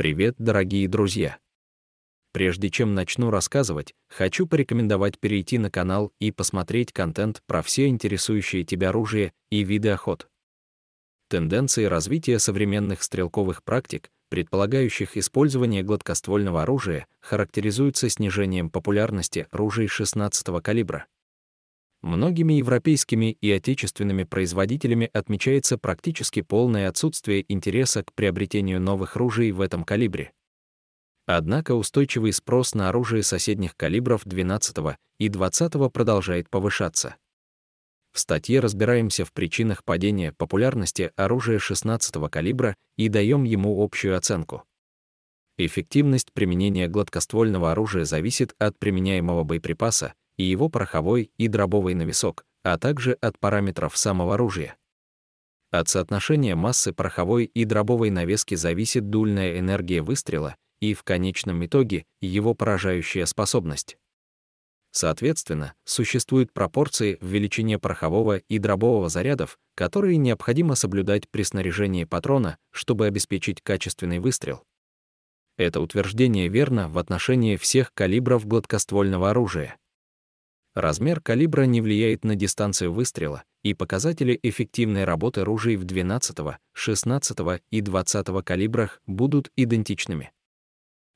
Привет, дорогие друзья! Прежде чем начну рассказывать, хочу порекомендовать перейти на канал и посмотреть контент про все интересующие тебя оружие и виды охот. Тенденции развития современных стрелковых практик, предполагающих использование гладкоствольного оружия, характеризуются снижением популярности ружей 16 калибра. Многими европейскими и отечественными производителями отмечается практически полное отсутствие интереса к приобретению новых ружей в этом калибре. Однако устойчивый спрос на оружие соседних калибров 12 и 20 продолжает повышаться. В статье разбираемся в причинах падения популярности оружия 16 калибра и даем ему общую оценку. Эффективность применения гладкоствольного оружия зависит от применяемого боеприпаса, и его пороховой и дробовый навесок, а также от параметров самого оружия. От соотношения массы пороховой и дробовой навески зависит дульная энергия выстрела и, в конечном итоге, его поражающая способность. Соответственно, существуют пропорции в величине порохового и дробового зарядов, которые необходимо соблюдать при снаряжении патрона, чтобы обеспечить качественный выстрел. Это утверждение верно в отношении всех калибров гладкоствольного оружия. Размер калибра не влияет на дистанцию выстрела и показатели эффективной работы ружей в 12, 16 и 20 калибрах будут идентичными.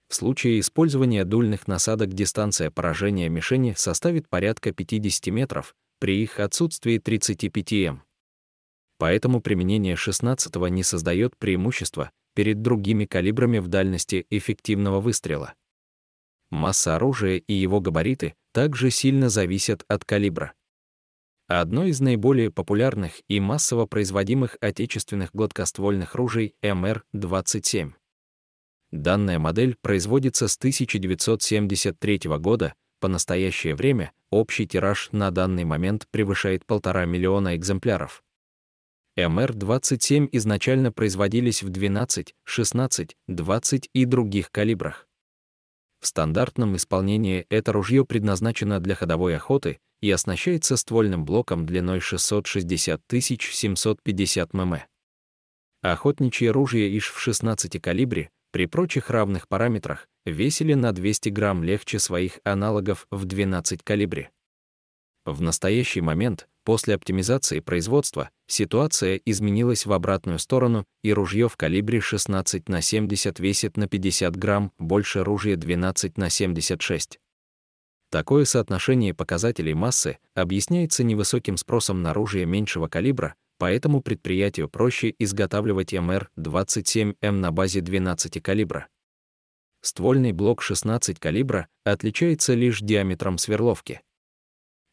В случае использования дульных насадок дистанция поражения мишени составит порядка 50 метров при их отсутствии 35 м. Поэтому применение 16 не создает преимущества перед другими калибрами в дальности эффективного выстрела. Масса оружия и его габариты также сильно зависят от калибра. Одно из наиболее популярных и массово производимых отечественных гладкоствольных ружей МР-27. Данная модель производится с 1973 года, по настоящее время общий тираж на данный момент превышает полтора миллиона экземпляров. МР-27 изначально производились в 12, 16, 20 и других калибрах. В стандартном исполнении это ружье предназначено для ходовой охоты и оснащается ствольным блоком длиной 660 750 мм. Охотничье ружье ИШ в 16 калибре при прочих равных параметрах весили на 200 грамм легче своих аналогов в 12 калибре. В настоящий момент После оптимизации производства ситуация изменилась в обратную сторону, и ружье в калибре 16 на 70 весит на 50 грамм больше ружья 12 на 76. Такое соотношение показателей массы объясняется невысоким спросом на оружие меньшего калибра, поэтому предприятию проще изготавливать МР-27М на базе 12 калибра. Ствольный блок 16 калибра отличается лишь диаметром сверловки —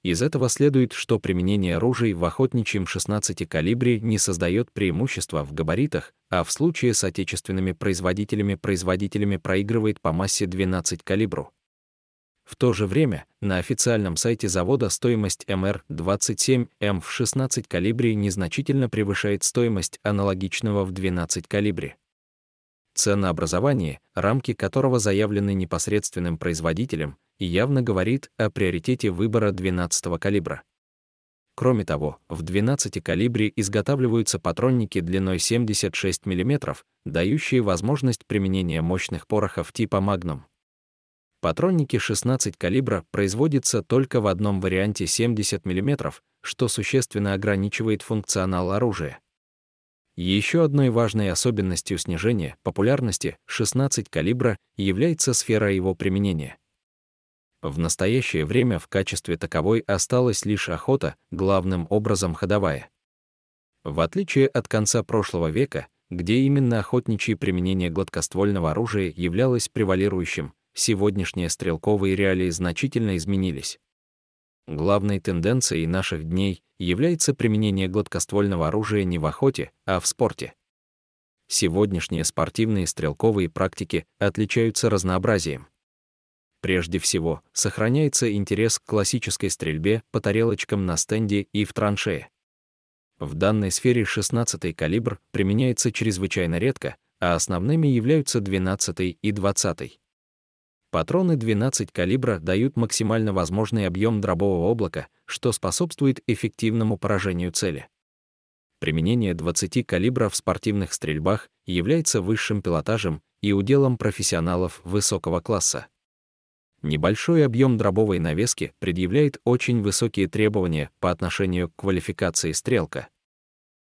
из этого следует, что применение ружей в охотничьем 16 калибре не создает преимущества в габаритах, а в случае с отечественными производителями-производителями проигрывает по массе 12 калибру. В то же время на официальном сайте завода стоимость МР-27М в 16 калибре незначительно превышает стоимость аналогичного в 12 калибре. Ценообразование, рамки которого заявлены непосредственным производителем, и явно говорит о приоритете выбора 12-го калибра. Кроме того, в 12 калибре изготавливаются патронники длиной 76 мм, дающие возможность применения мощных порохов типа «Магнум». Патронники 16 калибра производятся только в одном варианте 70 мм, что существенно ограничивает функционал оружия. Еще одной важной особенностью снижения популярности 16 калибра является сфера его применения. В настоящее время в качестве таковой осталась лишь охота, главным образом ходовая. В отличие от конца прошлого века, где именно охотничье применение гладкоствольного оружия являлось превалирующим, сегодняшние стрелковые реалии значительно изменились. Главной тенденцией наших дней является применение гладкоствольного оружия не в охоте, а в спорте. Сегодняшние спортивные стрелковые практики отличаются разнообразием. Прежде всего, сохраняется интерес к классической стрельбе по тарелочкам на стенде и в траншее. В данной сфере 16 калибр применяется чрезвычайно редко, а основными являются 12 и 20 Патроны 12 калибра дают максимально возможный объем дробового облака, что способствует эффективному поражению цели. Применение 20 калибра в спортивных стрельбах является высшим пилотажем и уделом профессионалов высокого класса. Небольшой объем дробовой навески предъявляет очень высокие требования по отношению к квалификации стрелка.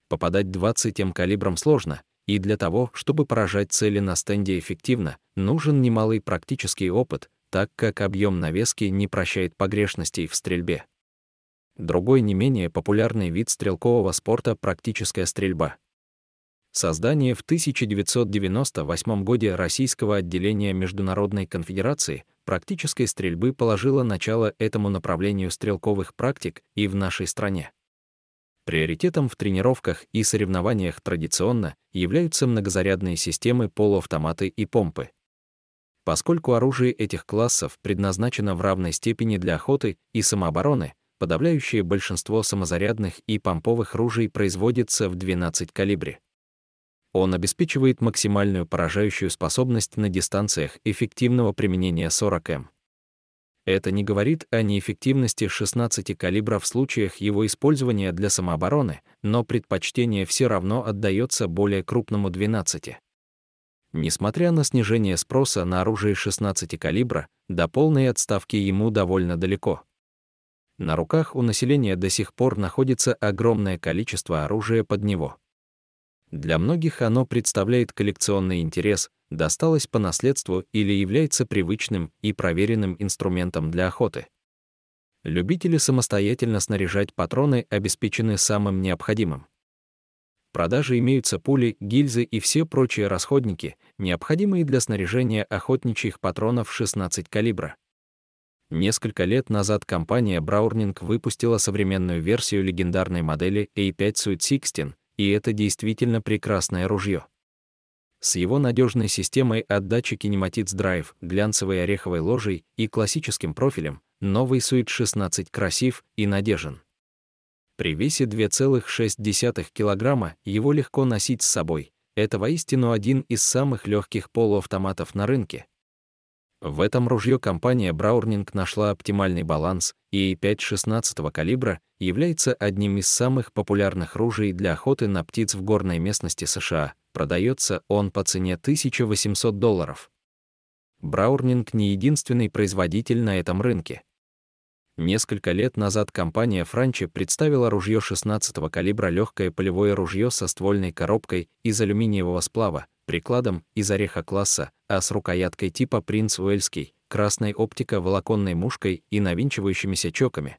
Попадать 20 м калибром сложно, и для того, чтобы поражать цели на стенде эффективно, нужен немалый практический опыт, так как объем навески не прощает погрешностей в стрельбе. Другой не менее популярный вид стрелкового спорта — практическая стрельба. Создание в 1998 году российского отделения Международной конфедерации практической стрельбы положило начало этому направлению стрелковых практик и в нашей стране. Приоритетом в тренировках и соревнованиях традиционно являются многозарядные системы, полуавтоматы и помпы. Поскольку оружие этих классов предназначено в равной степени для охоты и самообороны, подавляющее большинство самозарядных и помповых ружей производится в 12 калибре. Он обеспечивает максимальную поражающую способность на дистанциях эффективного применения 40 М. Это не говорит о неэффективности 16 калибра в случаях его использования для самообороны, но предпочтение все равно отдается более крупному 12. Несмотря на снижение спроса на оружие 16 калибра, до полной отставки ему довольно далеко. На руках у населения до сих пор находится огромное количество оружия под него. Для многих оно представляет коллекционный интерес, досталось по наследству или является привычным и проверенным инструментом для охоты. Любители самостоятельно снаряжать патроны обеспечены самым необходимым. В продаже имеются пули, гильзы и все прочие расходники, необходимые для снаряжения охотничьих патронов 16 калибра. Несколько лет назад компания Браурнинг выпустила современную версию легендарной модели A5 Suit 16, и это действительно прекрасное ружье. С его надежной системой отдачи кинематиц Drive, глянцевой ореховой ложей и классическим профилем, новый Суит 16 красив и надежен. При весе 2,6 кг его легко носить с собой. Это воистину один из самых легких полуавтоматов на рынке, в этом ружье компания Браунинг нашла оптимальный баланс, и 5,16 калибра является одним из самых популярных ружей для охоты на птиц в горной местности США. Продается он по цене 1800 долларов. Браунинг не единственный производитель на этом рынке. Несколько лет назад компания Франчи представила ружье 16 калибра легкое полевое ружье со ствольной коробкой из алюминиевого сплава, прикладом из ореха класса, а с рукояткой типа «Принц Уэльский», красной оптика волоконной мушкой и навинчивающимися чоками.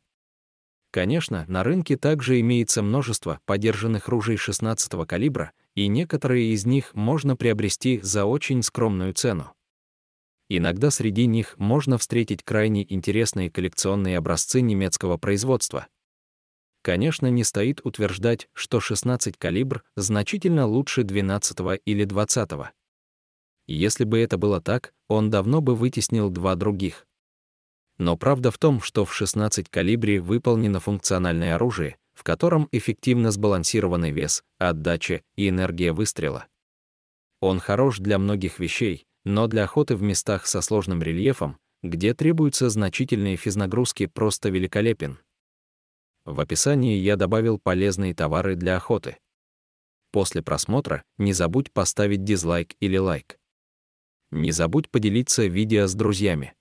Конечно, на рынке также имеется множество подержанных ружей 16 калибра, и некоторые из них можно приобрести за очень скромную цену. Иногда среди них можно встретить крайне интересные коллекционные образцы немецкого производства — Конечно, не стоит утверждать, что 16 калибр значительно лучше 12 или 20. -го. Если бы это было так, он давно бы вытеснил два других. Но правда в том, что в 16 калибре выполнено функциональное оружие, в котором эффективно сбалансированный вес, отдача и энергия выстрела. Он хорош для многих вещей, но для охоты в местах со сложным рельефом, где требуются значительные физнагрузки, просто великолепен. В описании я добавил полезные товары для охоты. После просмотра не забудь поставить дизлайк или лайк. Не забудь поделиться видео с друзьями.